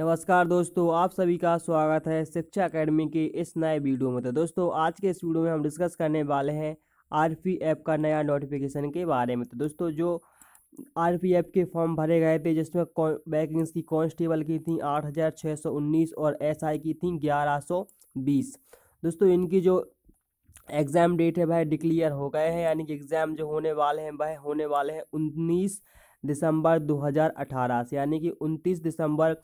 नमस्कार दोस्तों आप सभी का स्वागत है शिक्षा अकेडमी के इस नए वीडियो में तो दोस्तों आज के इस वीडियो में हम डिस्कस करने वाले हैं आर पी एफ का नया नोटिफिकेशन के बारे में तो दोस्तों जो आर पी एफ के फॉर्म भरे गए थे जिसमें बैकिंग्स की कॉन्स्टेबल की थी आठ हज़ार छः सौ उन्नीस और एस आई की थी ग्यारह सौ बीस दोस्तों इनकी जो एग्ज़ाम डेट है वह डिक्लियर हो गए हैं यानी कि एग्ज़ाम जो होने वाले हैं वह होने वाले हैं उन्नीस दिसंबर 2018 से यानी कि 29 दिसंबर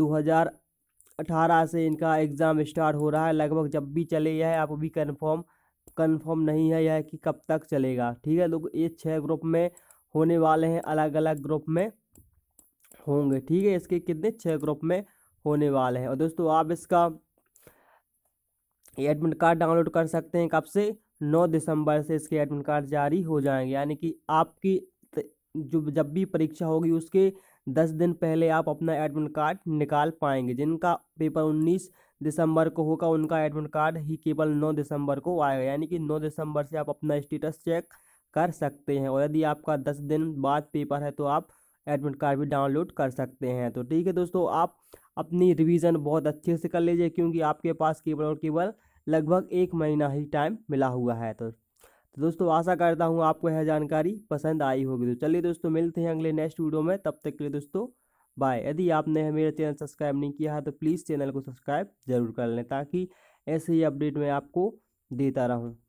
2018 से इनका एग्ज़ाम स्टार्ट हो रहा है लगभग जब भी चले यह आप भी कन्फर्म कन्फर्म नहीं है यह कि कब तक चलेगा ठीक है लोग ये छः ग्रुप में होने वाले हैं अलग अलग ग्रुप में होंगे ठीक है इसके कितने छः ग्रुप में होने वाले हैं और दोस्तों आप इसका एडमिट कार्ड डाउनलोड कर सकते हैं कब से नौ दिसंबर से इसके एडमिट कार्ड जारी हो जाएंगे यानी कि आपकी जो जब भी परीक्षा होगी उसके दस दिन पहले आप अपना एडमिट कार्ड निकाल पाएंगे जिनका पेपर उन्नीस दिसंबर को होगा उनका एडमिट कार्ड ही केवल नौ दिसंबर को आएगा यानी कि नौ दिसंबर से आप अपना स्टेटस चेक कर सकते हैं और यदि आपका दस दिन बाद पेपर है तो आप एडमिट कार्ड भी डाउनलोड कर सकते हैं तो ठीक है दोस्तों आप अपनी रिवीजन बहुत अच्छे से कर लीजिए क्योंकि आपके पास केवल और केवल लगभग एक महीना ही टाइम मिला हुआ है तो तो दोस्तों आशा करता हूँ आपको यह जानकारी पसंद आई होगी तो चलिए दोस्तों मिलते हैं अगले नेक्स्ट वीडियो में तब तक के लिए दोस्तों बाय यदि आपने मेरा चैनल सब्सक्राइब नहीं किया है तो प्लीज़ चैनल को सब्सक्राइब जरूर कर लें ताकि ऐसे ही अपडेट मैं आपको देता रहूँ